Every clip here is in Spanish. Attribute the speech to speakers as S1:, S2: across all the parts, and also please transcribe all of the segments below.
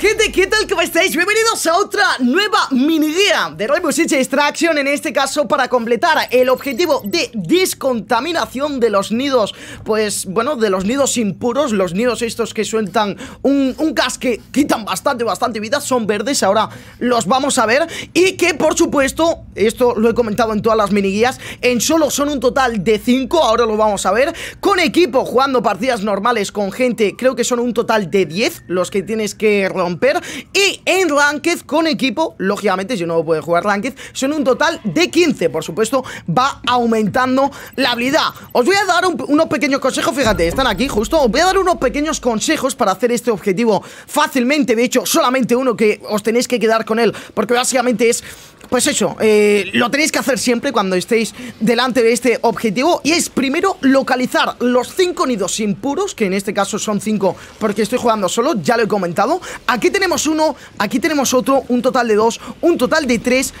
S1: gente? ¿Qué tal? ¿Cómo estáis? Bienvenidos a otra nueva miniguía de Rainbow Six Extraction En este caso para completar el objetivo de descontaminación de los nidos Pues, bueno, de los nidos impuros Los nidos estos que sueltan un, un gas que quitan bastante, bastante vida Son verdes, ahora los vamos a ver Y que, por supuesto, esto lo he comentado en todas las miniguías En solo son un total de 5, ahora lo vamos a ver Con equipo, jugando partidas normales con gente Creo que son un total de 10 los que tienes que romper y en Ranked con equipo, lógicamente, si no puede jugar Ranked, son un total de 15. Por supuesto, va aumentando la habilidad. Os voy a dar unos pequeños consejos, fíjate, están aquí justo. Os voy a dar unos pequeños consejos para hacer este objetivo fácilmente. De hecho, solamente uno que os tenéis que quedar con él, porque básicamente es pues eso, eh, lo tenéis que hacer siempre cuando estéis delante de este objetivo y es primero localizar los cinco nidos impuros, que en este caso son cinco porque estoy jugando solo, ya lo he comentado. Aquí tenemos uno, aquí tenemos otro, un total de dos, un total de tres.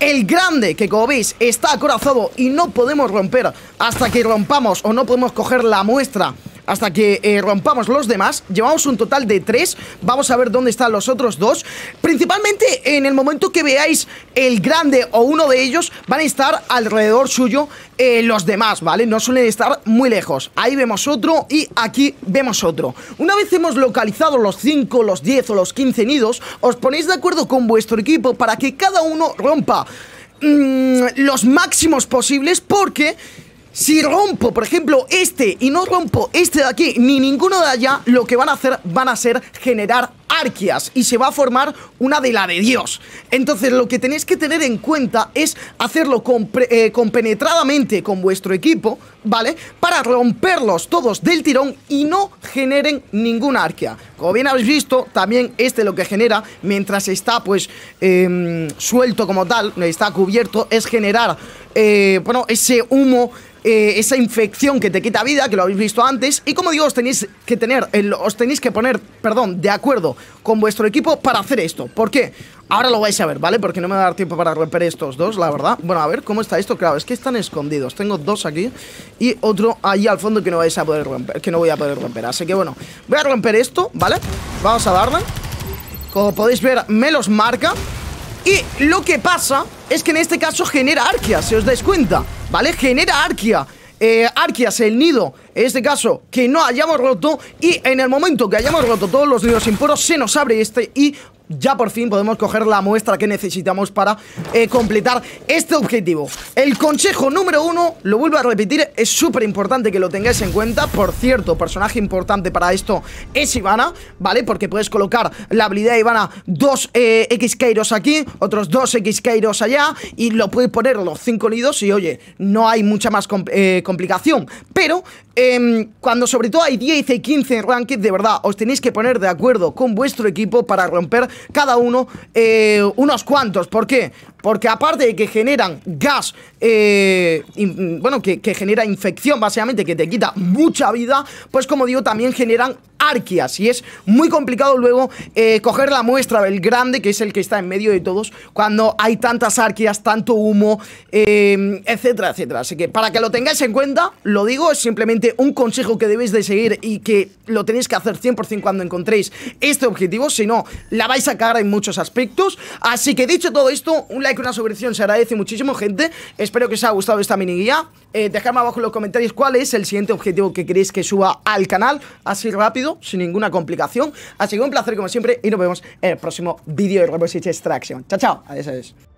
S1: El grande, que como veis está acorazado y no podemos romper hasta que rompamos o no podemos coger la muestra hasta que eh, rompamos los demás. Llevamos un total de tres. Vamos a ver dónde están los otros dos. Principalmente en el momento que veáis el grande o uno de ellos, van a estar alrededor suyo eh, los demás, ¿vale? No suelen estar muy lejos. Ahí vemos otro y aquí vemos otro. Una vez hemos localizado los cinco, los diez o los quince nidos, os ponéis de acuerdo con vuestro equipo para que cada uno rompa mm, los máximos posibles porque... Si rompo, por ejemplo, este y no rompo este de aquí ni ninguno de allá, lo que van a hacer van a ser generar arquias y se va a formar una de la de Dios. Entonces lo que tenéis que tener en cuenta es hacerlo eh, compenetradamente con vuestro equipo, ¿vale? Para romperlos todos del tirón y no generen ninguna arquia. Como bien habéis visto, también este lo que genera mientras está pues em, suelto como tal, está cubierto, es generar, eh, bueno, ese humo eh, esa infección que te quita vida, que lo habéis visto antes. Y como digo, os tenéis que tener, os tenéis que poner, perdón, de acuerdo con vuestro equipo para hacer esto. ¿Por qué? Ahora lo vais a ver, ¿vale? Porque no me va a dar tiempo para romper estos dos, la verdad Bueno, a ver, ¿cómo está esto? Claro, es que están escondidos Tengo dos aquí y otro ahí al fondo que no vais a poder romper Que no voy a poder romper, así que bueno Voy a romper esto, ¿vale? Vamos a darle Como podéis ver, me los marca Y lo que pasa es que en este caso genera arqueas, si os dais cuenta ¿vale? Genera arquia. Eh, arquias, el nido, en este caso, que no hayamos roto Y en el momento que hayamos roto todos los nidos impuros, se nos abre este y ya por fin podemos coger la muestra que necesitamos para eh, completar este objetivo. El consejo número uno, lo vuelvo a repetir, es súper importante que lo tengáis en cuenta. Por cierto, personaje importante para esto es Ivana, ¿vale? Porque puedes colocar la habilidad de Ivana dos eh, X Kairos aquí, otros dos X Kairos allá, y lo puedes poner los cinco nidos y oye, no hay mucha más eh, complicación. Pero em, cuando sobre todo hay 10 y 15 Rankings, de verdad, os tenéis que poner de acuerdo con vuestro equipo para romper cada uno eh, unos cuantos. ¿Por qué? Porque aparte de que generan gas, eh, bueno, que, que genera infección básicamente, que te quita mucha vida, pues como digo, también generan arquias y es muy complicado luego eh, coger la muestra del grande, que es el que está en medio de todos, cuando hay tantas arquias, tanto humo, em, etcétera, etcétera. Así que para que lo tengáis en cuenta, lo digo, es simplemente un consejo que debéis de seguir y que lo tenéis que hacer 100% cuando encontréis este objetivo, si no, la vais a cagar en muchos aspectos. Así que dicho todo esto, un like, una suscripción se agradece muchísimo, gente. Espero que os haya gustado esta mini guía. Eh, dejadme abajo en los comentarios cuál es el siguiente objetivo que queréis que suba al canal, así rápido sin ninguna complicación. Así que un placer como siempre y nos vemos en el próximo vídeo de RoboSich Extraction. Chao, chao. Adiós, adiós.